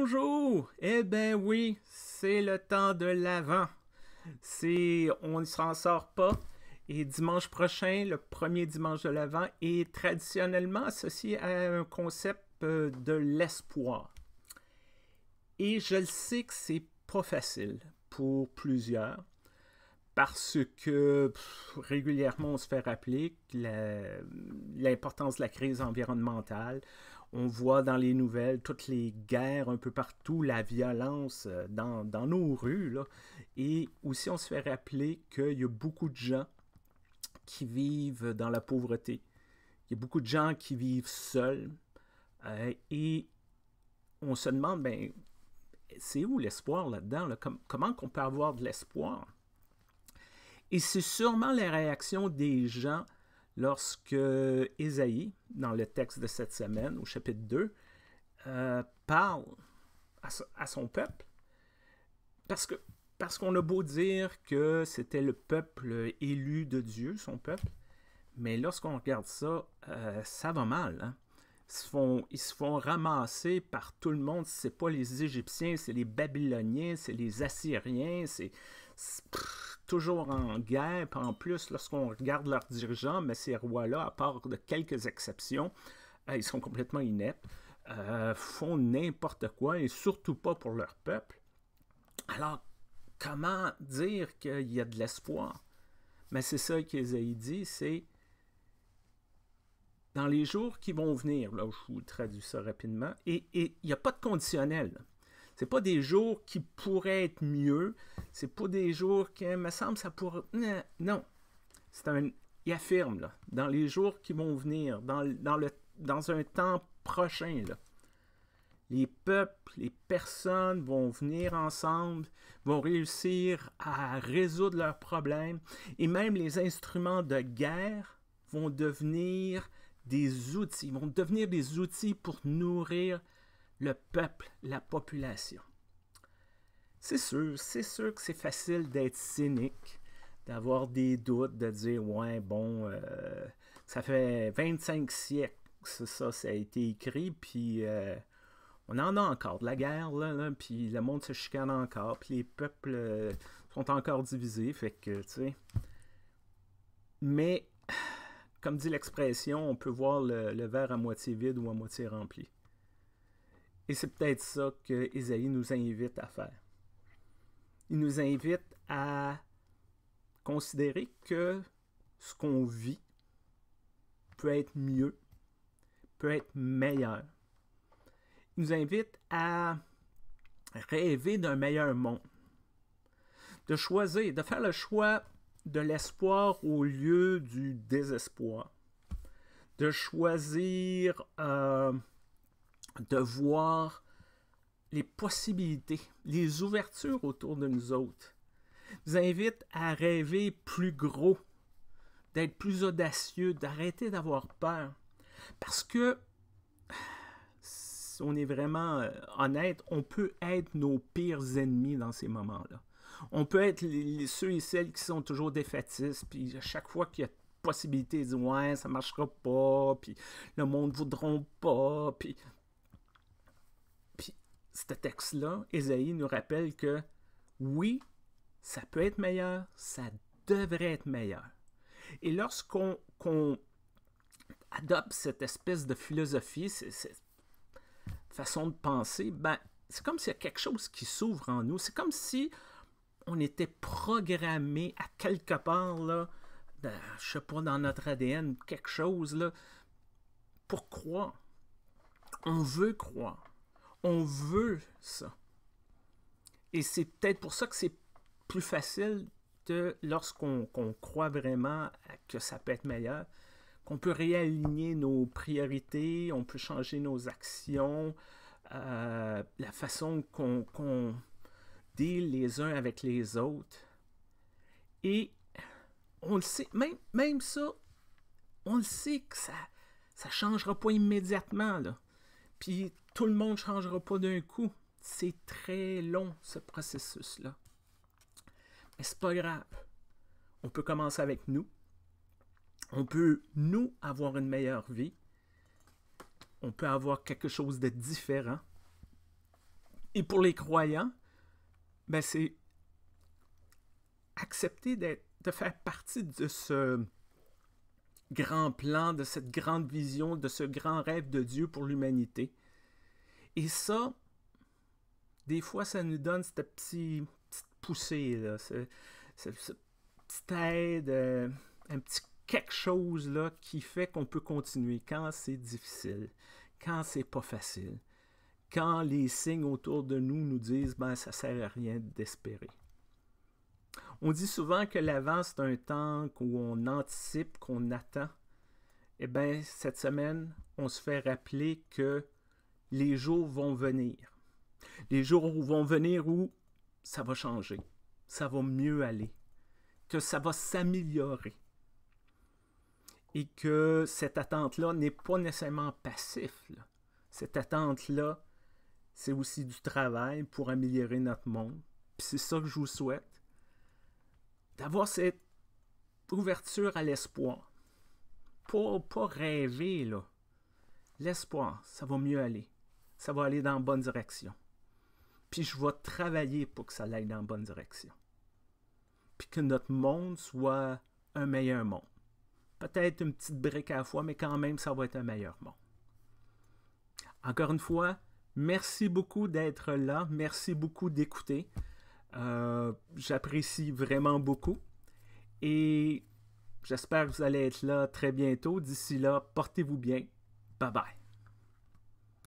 Bonjour! Eh ben oui, c'est le temps de l'avant. on ne s'en sort pas. Et dimanche prochain, le premier dimanche de l'avant est traditionnellement associé à un concept euh, de l'espoir. Et je le sais que c'est pas facile pour plusieurs parce que régulièrement on se fait rappeler l'importance de la crise environnementale, on voit dans les nouvelles toutes les guerres un peu partout, la violence euh, dans, nos rues. Et aussi, on se fait rappeler qu'il y a beaucoup de gens qui vivent dans la pauvreté. Il y a beaucoup de gens qui vivent seuls. Euh, et on se demande, ben, c'est où l'espoir là-dedans? comment qu'on peut avoir de l'espoir? Et c'est sûrement la réaction des gens lorsque Isaïe, dans le texte de cette semaine, au chapitre 2, euh, parle à, son peuple, parce parce qu'on a beau dire que c'était le peuple élu de Dieu, son peuple, mais lorsqu'on regarde ça, euh, ça va mal. Hein. Ils, se font, ils se font ramasser par tout le monde. C'est pas les Égyptiens, c'est les Babyloniens, c'est les Assyriens, c'est toujours en guerre. en plus, lorsqu'on regarde leurs dirigeants, mais ces rois-là, à part de quelques exceptions, euh, ils sont complètement ineptes, euh, font n'importe quoi et surtout pas pour leur peuple. Alors, comment dire qu'il y a de l'espoir? Mais c'est ça qu'Ésaïe dit, c'est dans les jours qui vont venir, là je vous traduis ça rapidement, et il n'y a pas de conditionnel. C'est pas des jours qui pourraient être mieux. C'est pas des jours qui, me semble, ça pourrait. Non. C'est un. Il affirme, là, dans les jours qui vont venir, dans, dans, le, dans un temps prochain, là, les peuples, les personnes vont venir ensemble, vont réussir à résoudre leurs problèmes, et même les instruments de guerre vont devenir des outils, vont devenir des outils pour nourrir le peuple, la population. C'est sûr, c'est sûr que c'est facile d'être cynique, d'avoir des doutes, de dire ouais, bon, euh, ça fait 25 siècles que ça, ça a été écrit, puis euh, on en a encore de la guerre, là, puis le monde se chicane encore, puis les peuples euh, sont encore divisés, fait que, tu sais. Mais, comme dit l'expression, on peut voir le, le verre à moitié vide ou à moitié rempli. Et c'est peut-être ça que Isaïe nous invite à faire. Il nous invite à considérer que ce qu'on vit peut être mieux, peut être meilleur. Il nous invite à rêver d'un meilleur monde, de choisir, de faire le choix de l'espoir au lieu du désespoir, de choisir euh, de voir les possibilités, les ouvertures autour de nous autres. Je vous invite à rêver plus gros, d'être plus audacieux, d'arrêter d'avoir peur. Parce que, si on est vraiment euh, honnête, on peut être nos pires ennemis dans ces moments-là. On peut être ceux et celles qui sont toujours défaitistes, puis à chaque fois qu'il y a possibilité, ils disent Ouais, ça ne marchera pas, puis le monde ne voudront pas, puis ce texte-là, Esaïe nous rappelle que oui, ça peut être meilleur, ça devrait être meilleur. Et lorsqu'on adopte cette espèce de philosophie, cette façon de penser, ben, c'est comme s'il y a quelque chose qui s'ouvre en nous. C'est comme si on était programmé à quelque part, là, ne je sais pas, dans notre ADN, quelque chose, là, pour croire. On veut croire. On veut ça. Et c'est peut-être pour ça que c'est plus facile de, lorsqu'on croit vraiment que ça peut être meilleur, qu'on peut réaligner nos priorités, on peut changer nos actions, euh, la façon qu'on, dit deal les uns avec les autres. Et on le sait, même, même ça, on le sait que ça ne changera pas immédiatement. Là. Puis tout le monde ne changera pas d'un coup. C'est très long, ce processus-là. Mais c'est pas grave. On peut commencer avec nous. On peut, nous, avoir une meilleure vie. On peut avoir quelque chose de différent. Et pour les croyants, ben c'est accepter de faire partie de ce, grand plan, de cette grande vision, de ce grand rêve de Dieu pour l'humanité. Et ça, des fois, ça nous donne cette petite, poussée, cette petite aide, euh, un petit quelque chose là, qui fait qu'on peut continuer quand c'est difficile, quand c'est pas facile, quand les signes autour de nous nous disent ben, ça sert à rien d'espérer. On dit souvent que l'avance, c'est un temps où on anticipe, qu'on attend. Eh bien, cette semaine, on se fait rappeler que les jours vont venir. Les jours où vont venir où ça va changer, ça va mieux aller, que ça va s'améliorer. Et que cette attente-là n'est pas nécessairement passif. Cette attente-là, c'est aussi du travail pour améliorer notre monde. Puis c'est ça que je vous souhaite d'avoir cette ouverture à l'espoir. Pour pas rêver, là. L'espoir, ça va mieux aller. Ça va aller dans la bonne direction. Puis je vais travailler pour que ça aille dans la bonne direction. Puis que notre monde soit un meilleur monde. Peut-être une petite brique à la fois, mais quand même, ça va être un meilleur monde. Encore une fois, merci beaucoup d'être là. Merci beaucoup d'écouter. Euh, j'apprécie vraiment beaucoup. Et j'espère que vous allez être là très bientôt. D'ici là, portez-vous bien. Bye bye.